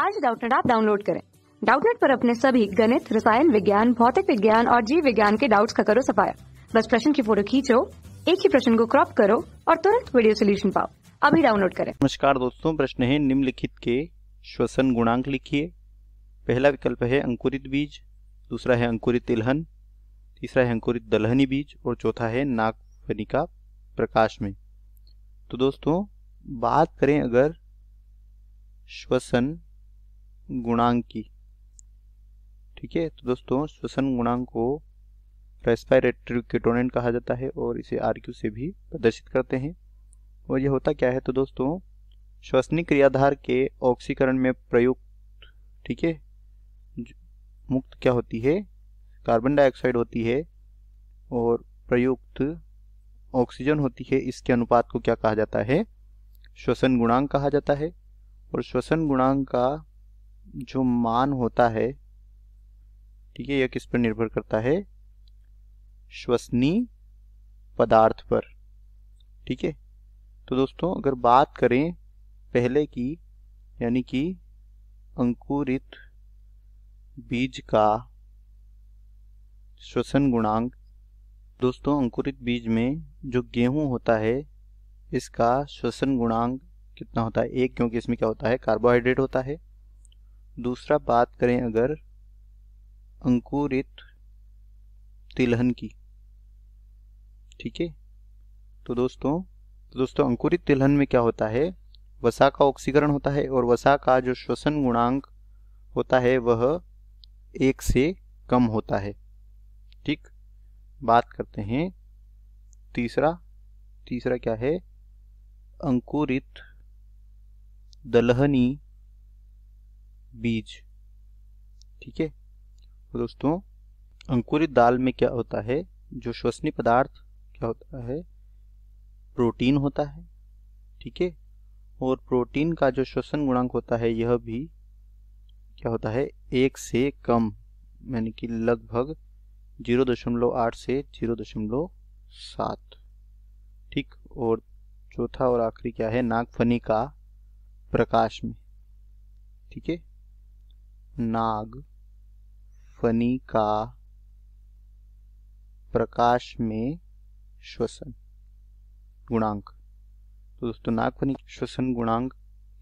आज डाउटनेट आप डाउनलोड करें डाउटनेट पर अपने सभी गणित रसायन विज्ञान भौतिक विज्ञान और जीव विज्ञान के डाउट्स का करो सफाया बस प्रश्न की फोटो खींचो एक ही प्रश्न को क्रॉप करो और तुरंत वीडियो सोल्यूशन पाओ अभी डाउनलोड करें नमस्कार दोस्तों प्रश्न है निम्नलिखित के श्वसन गुणांक लिखिए पहला विकल्प है अंकुरित बीज दूसरा है अंकुरित तिलहन तीसरा है अंकुरित दलहनी बीज और चौथा है नागफनिका प्रकाश में तो दोस्तों बात करें अगर श्वसन गुणांक की ठीक है तो दोस्तों श्वसन गुणांक को रेस्पायरेटरी केटोनेंट कहा जाता है और इसे आर क्यू से भी प्रदर्शित करते हैं और यह होता क्या है तो दोस्तों श्वसनी क्रियाधार के ऑक्सीकरण में प्रयुक्त ठीक है मुक्त क्या होती है कार्बन डाइऑक्साइड होती है और प्रयुक्त ऑक्सीजन होती है इसके अनुपात को क्या कहा जाता है श्वसन गुणांक कहा जाता है और श्वसन गुणांक का जो मान होता है ठीक है यह किस पर निर्भर करता है श्वसनीय पदार्थ पर ठीक है तो दोस्तों अगर बात करें पहले की यानी कि अंकुरित बीज का श्वसन गुणांक दोस्तों अंकुरित बीज में जो गेहूं होता है इसका श्वसन गुणांक कितना होता है एक क्योंकि इसमें क्या होता है कार्बोहाइड्रेट होता है दूसरा बात करें अगर अंकुरित तिलहन की ठीक है तो दोस्तों तो दोस्तों अंकुरित तिलहन में क्या होता है वसा का ऑक्सीकरण होता है और वसा का जो श्वसन गुणांक होता है वह एक से कम होता है ठीक बात करते हैं तीसरा तीसरा क्या है अंकुरित दलहनी बीज ठीक है तो दोस्तों अंकुरित दाल में क्या होता है जो श्वसनी पदार्थ क्या होता है प्रोटीन होता है ठीक है और प्रोटीन का जो श्वसन गुणांक होता है यह भी क्या होता है एक से कम यानी कि लगभग जीरो दशमलव आठ से जीरो दशमलव सात ठीक और चौथा और आखिरी क्या है नागफनी का प्रकाश में ठीक है नाग फनी का प्रकाश में श्वसन गुणांक तो दोस्तों नागफनी श्वसन गुणांक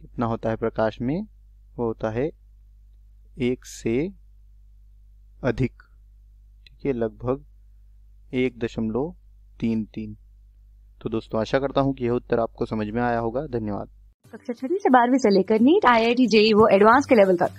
कितना होता है प्रकाश में वो होता है एक से अधिक ठीक है लगभग एक दशमलव तीन तीन तो दोस्तों आशा करता हूँ कि यह उत्तर आपको समझ में आया होगा धन्यवाद कक्षा छठी से बारहवीं से लेकर NEET I I T JEE वो एडवांस के लेवल तक